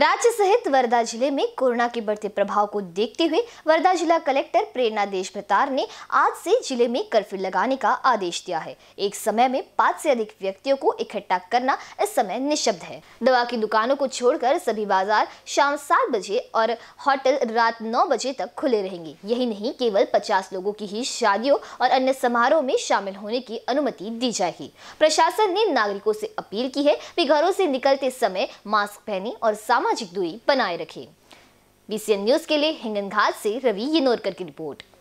राज्य सहित वर्धा जिले में कोरोना के बढ़ते प्रभाव को देखते हुए वर्धा जिला कलेक्टर प्रेरणा देश भतार ने आज से जिले में कर्फ्यू लगाने का आदेश दिया है एक समय में पाँच से अधिक व्यक्तियों को इकट्ठा करना इस समय निशब्द है दवा की दुकानों को छोड़कर सभी बाजार शाम सात बजे और होटल रात नौ बजे तक खुले रहेंगे यही नहीं केवल पचास लोगों की ही शादियों और अन्य समारोह में शामिल होने की अनुमति दी जाएगी प्रशासन ने नागरिकों से अपील की है कि घरों से निकलते समय मास्क पहने और सामान सामाजिक दूरी बनाए रखें बीसीएन न्यूज के लिए हिंगन घाट से रवि यनोरकर की रिपोर्ट